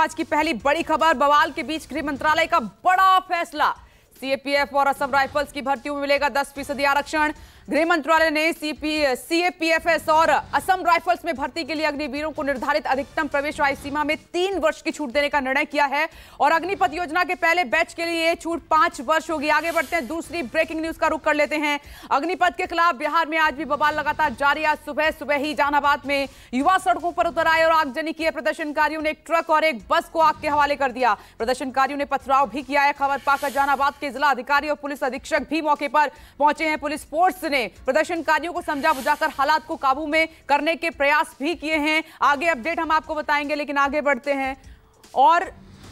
आज की पहली बड़ी खबर बवाल के बीच गृह मंत्रालय का बड़ा फैसला सीएपीएफ और असम राइफल्स की भर्तियों में मिलेगा दस फीसदी आरक्षण गृह मंत्रालय ने सीपी सीएपीएफएस और असम राइफल्स में भर्ती के लिए अग्निवीरों को निर्धारित अधिकतम प्रवेश आय सीमा में तीन वर्ष की छूट देने का निर्णय किया है और अग्निपथ योजना के पहले बैच के लिए छूट पांच वर्ष होगी आगे बढ़ते हैं दूसरी ब्रेकिंग न्यूज का रुख कर लेते हैं अग्निपथ के खिलाफ बिहार में आज भी बवाल लगातार जारी आज सुबह सुबह ही जहानाबाद में युवा सड़कों पर उतर आए और आगजनी किए प्रदर्शनकारियों ने एक ट्रक और एक बस को आग के हवाले कर दिया प्रदर्शनकारियों ने पथराव भी किया है खबर पाकर जहानाबाद के जिला अधिकारी और पुलिस अधीक्षक भी मौके पर पहुंचे हैं पुलिस फोर्स ने प्रदर्शनकारियों को समझा बुझाकर हालात को काबू में करने के प्रयास भी किए हैं आगे अपडेट हम आपको बताएंगे लेकिन आगे बढ़ते हैं और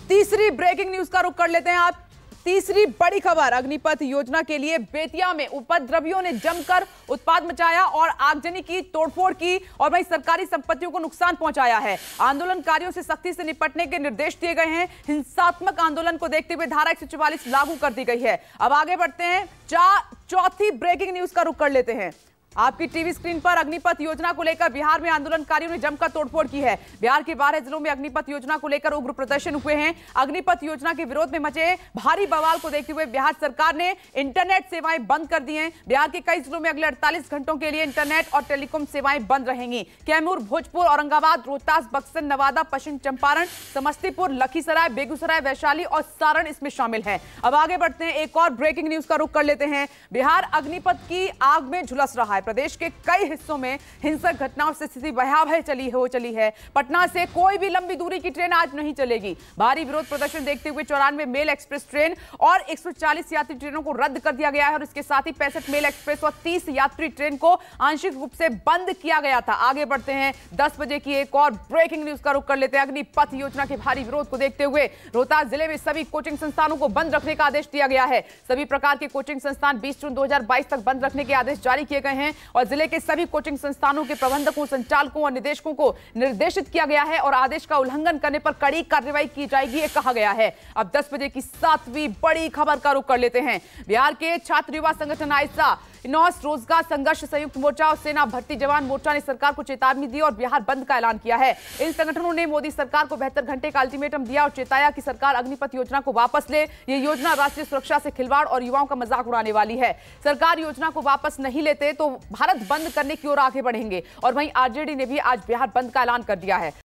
तीसरी ब्रेकिंग न्यूज का रुख कर लेते हैं आप तीसरी बड़ी खबर अग्निपथ योजना के लिए बेतिया में उपद्रवियों ने जमकर उत्पाद मचाया और आगजनी की तोड़फोड़ की और वही सरकारी संपत्तियों को नुकसान पहुंचाया है आंदोलनकारियों से सख्ती से निपटने के निर्देश दिए गए हैं हिंसात्मक आंदोलन को देखते हुए धारा एक लागू कर दी गई है अब आगे बढ़ते हैं चौथी ब्रेकिंग न्यूज का रुख कर लेते हैं आपकी टीवी स्क्रीन पर अग्निपथ योजना को लेकर बिहार में आंदोलनकारियों ने जमकर तोड़फोड़ की है बिहार के बारह जिलों में अग्निपथ योजना को लेकर उग्र प्रदर्शन हुए हैं अग्निपथ योजना के विरोध में मचे भारी बवाल को देखते हुए बिहार सरकार ने इंटरनेट सेवाएं बंद कर दी हैं बिहार के कई जिलों में अगले अड़तालीस घंटों के लिए इंटरनेट और टेलीकॉम सेवाएं बंद रहेंगी कैमूर भोजपुर औरंगाबाद रोहतास बक्सर नवादा पश्चिम चंपारण समस्तीपुर लखीसराय बेगूसराय वैशाली और सारण इसमें शामिल है अब आगे बढ़ते हैं एक और ब्रेकिंग न्यूज का रुख कर लेते हैं बिहार अग्निपथ की आग में झुलस रहा है है प्रदेश के कई हिस्सों में हिंसक घटनाओं से स्थिति भयावह चली हो चली है पटना से कोई भी लंबी दूरी की ट्रेन आज नहीं चलेगी भारी विरोध प्रदर्शन देखते हुए चौरानवे मेल एक्सप्रेस ट्रेन और 140 यात्री ट्रेनों को रद्द कर दिया गया है और इसके साथ ही पैंसठ मेल एक्सप्रेस और तीस यात्री ट्रेन को आंशिक रूप से बंद किया गया था आगे बढ़ते हैं दस बजे की एक और ब्रेकिंग न्यूज का रुख कर लेते हैं अग्निपथ योजना के भारी विरोध को देखते हुए रोहतास जिले में सभी कोचिंग संस्थानों को बंद रखने का आदेश दिया गया है सभी प्रकार के कोचिंग संस्थान बीस जून दो तक बंद रखने के आदेश जारी किए गए हैं हैं और जिले के सभी कोचिंग संस्थानों के प्रबंधकों संचालकों और निदेशकों को निर्देशित किया गया है और आदेश का उल्लंघन करने पर कड़ी कार्रवाई की जाएगी कहा गया है अब दस बजे की सातवीं बड़ी खबर का रुख कर लेते हैं बिहार के छात्र युवा संगठन आयसा नौस रोजगार संघर्ष संयुक्त मोर्चा और सेना भर्ती जवान मोर्चा ने सरकार को चेतावनी दी और बिहार बंद का ऐलान किया है इन संगठनों ने मोदी सरकार को बेहतर घंटे का अल्टीमेटम दिया और चेताया कि सरकार अग्निपथ योजना को वापस ले ये योजना राष्ट्रीय सुरक्षा से खिलवाड़ और युवाओं का मजाक उड़ाने वाली है सरकार योजना को वापस नहीं लेते तो भारत बंद करने की ओर आगे बढ़ेंगे और वहीं आरजेडी ने भी आज बिहार बंद का ऐलान कर दिया है